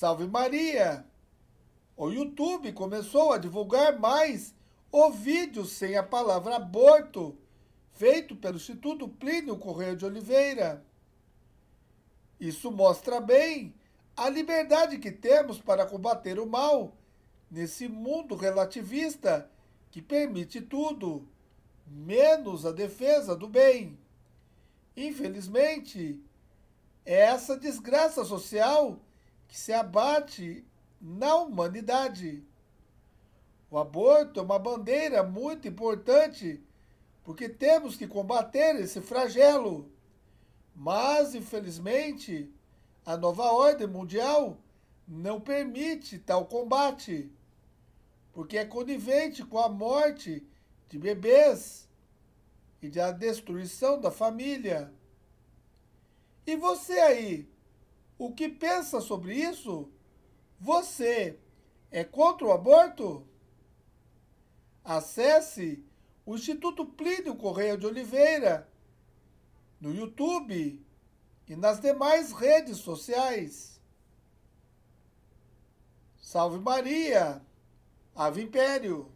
Salve Maria! O YouTube começou a divulgar mais o vídeo sem a palavra aborto, feito pelo Instituto Plínio Correia de Oliveira. Isso mostra bem a liberdade que temos para combater o mal nesse mundo relativista que permite tudo, menos a defesa do bem. Infelizmente, é essa desgraça social que se abate na humanidade. O aborto é uma bandeira muito importante, porque temos que combater esse flagelo. Mas, infelizmente, a nova ordem mundial não permite tal combate, porque é conivente com a morte de bebês e da destruição da família. E você aí? O que pensa sobre isso? Você é contra o aborto? Acesse o Instituto Plínio Correia de Oliveira no YouTube e nas demais redes sociais. Salve Maria! Ave Império!